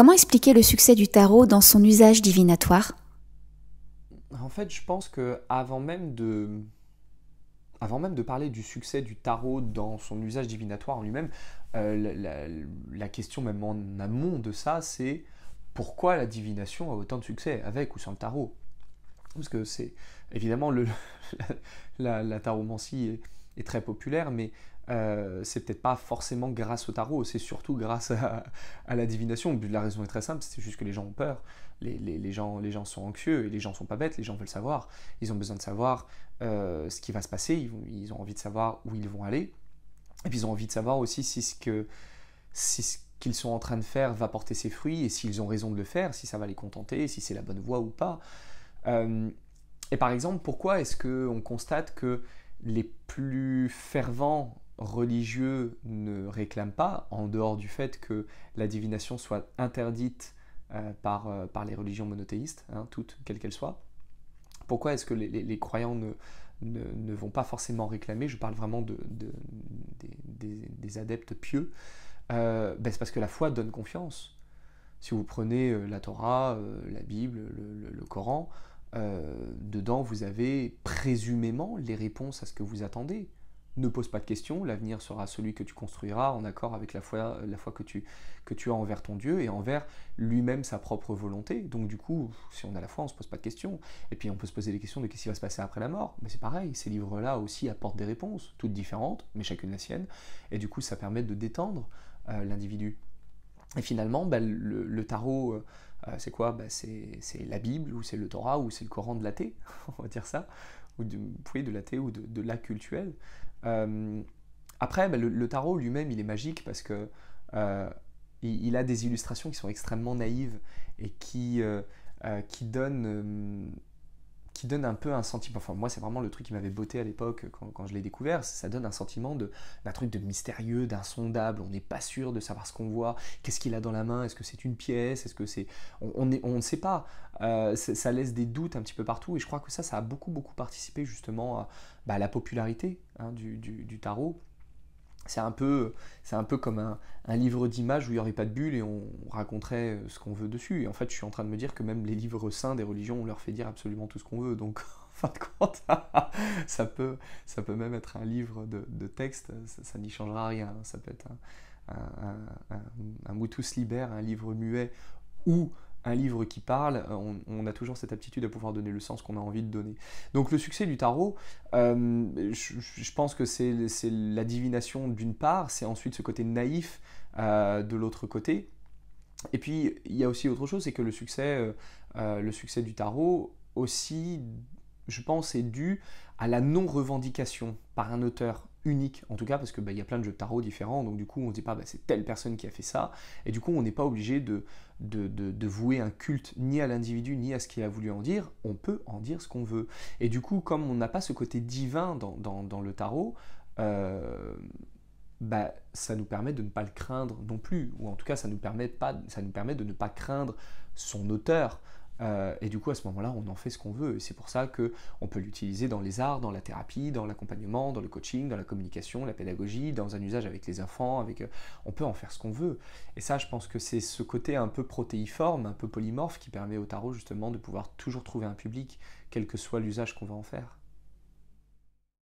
Comment expliquer le succès du tarot dans son usage divinatoire En fait, je pense que avant même de avant même de parler du succès du tarot dans son usage divinatoire en lui-même, euh, la, question même en amont de ça, c'est pourquoi la divination a autant de succès avec ou sans le tarot Parce que c'est évidemment le, la, taromancie est très populaire, mais euh, c'est peut-être pas forcément grâce au tarot, c'est surtout grâce à, à, la divination. La raison est très simple, c'est juste que les gens ont peur, les, les, gens, les gens sont anxieux, et les gens sont pas bêtes, les gens veulent savoir, ils ont besoin de savoir euh, ce qui va se passer, ils, ils, ont envie de savoir où ils vont aller, et puis ils ont envie de savoir aussi si ce que... Si ce qu'ils sont en train de faire va porter ses fruits et s'ils ont raison de le faire, si ça va les contenter, si c'est la bonne voie ou pas. Euh, et par exemple, pourquoi est-ce qu'on constate que les plus fervents religieux ne réclament pas, en dehors du fait que la divination soit interdite euh, euh, par, les religions monothéistes, hein, toutes, quelles qu'elles soient. Pourquoi est-ce que les, croyants ne, vont pas forcément réclamer Je parle vraiment de, des, adeptes pieux. Euh, ben, c'est parce que la foi donne confiance. Si vous prenez la Torah, la Bible, le Coran, euh, dedans, vous avez présumément les réponses à ce que vous attendez. Ne pose pas de questions, l'avenir sera celui que tu construiras en accord avec la foi, la foi que, tu, que tu as envers ton Dieu et envers lui-même sa propre volonté. Donc du coup, si on a la foi, on ne se pose pas de questions. Et puis on peut se poser des questions de qu'est-ce qui va se passer après la mort. Mais c'est pareil, ces livres-là aussi apportent des réponses, toutes différentes, mais chacune la sienne. Et du coup, ça permet de détendre euh, l'individu. Et finalement, bah, le, tarot, euh, euh, c'est quoi bah, C'est la Bible, ou c'est le Torah, ou c'est le Coran de l'athée, on va dire ça, ou de, oui, de ou de, de la euh, après, bah, le, tarot lui-même, il est magique parce que il, a des illustrations qui sont extrêmement naïves et qui donnent donne un peu un sentiment, enfin moi c'est vraiment le truc qui m'avait botté à l'époque quand, je l'ai découvert, ça donne un sentiment d'un truc de mystérieux, d'insondable, on n'est pas sûr de savoir ce qu'on voit, qu'est-ce qu'il a dans la main, est-ce que c'est une pièce, est-ce que c'est... On ne on ne sait pas, euh, ça laisse des doutes un petit peu partout et je crois que ça, ça a beaucoup beaucoup participé justement à, bah, la popularité hein, du tarot c'est un peu, un peu comme un, livre d'images où il n'y aurait pas de bulles et on raconterait euh, ce qu'on veut dessus. Et en fait, je suis en train de me dire que même les livres saints des religions, on leur fait dire absolument tout ce qu'on veut. Donc, en fin de compte, ça peut, ça peut même être un livre de, de texte, ça, n'y changera rien. Ça peut être un, un, un, un Libère, un livre muet ou un livre qui parle, euh, on, a toujours cette aptitude à pouvoir donner le sens qu'on a envie de donner. Donc le succès du tarot, euh, je, pense que c'est la divination d'une part, c'est ensuite ce côté naïf euh, de l'autre côté. Et puis il y a aussi autre chose, c'est que le succès, le succès du tarot aussi, je pense, est dû à la non-revendication par un auteur unique, en tout cas, parce qu'il bah, y a plein de jeux de tarot différents, donc du coup on ne dit pas bah, c'est telle personne qui a fait ça, et du coup on n'est pas obligé de vouer un culte ni à l'individu ni à ce qu'il a voulu en dire, on peut en dire ce qu'on veut. Et du coup comme on n'a pas ce côté divin dans, le tarot, euh, bah, ça nous permet de ne pas le craindre non plus, ou en tout cas ça nous permet, pas, ça nous permet de ne pas craindre son auteur, euh, et du coup, à ce moment-là, on en fait ce qu'on veut. Et c'est pour ça qu'on peut l'utiliser dans les arts, dans la thérapie, dans l'accompagnement, dans le coaching, dans la communication, la pédagogie, dans un usage avec les enfants. Avec, euh, on peut en faire ce qu'on veut. Et ça, je pense que c'est ce côté un peu protéiforme, un peu polymorphe qui permet au tarot justement de pouvoir toujours trouver un public, quel que soit l'usage qu'on va en faire.